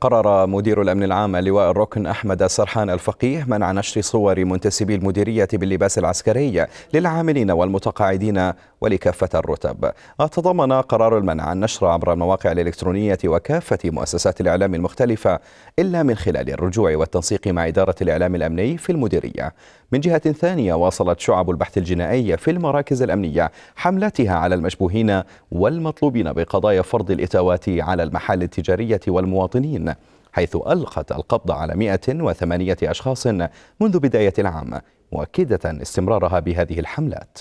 قرر مدير الأمن العام اللواء الركن أحمد سرحان الفقيه منع نشر صور منتسبي المديرية باللباس العسكري للعاملين والمتقاعدين ولكافة الرتب تضمن قرار المنع النشر عبر المواقع الإلكترونية وكافة مؤسسات الإعلام المختلفة إلا من خلال الرجوع والتنسيق مع إدارة الإعلام الأمني في المديرية من جهة ثانية واصلت شعب البحث الجنائي في المراكز الأمنية حملاتها على المشبوهين والمطلوبين بقضايا فرض الإتاوات على المحال التجارية والمواطنين حيث ألقت القبض على 108 أشخاص منذ بداية العام مؤكدة استمرارها بهذه الحملات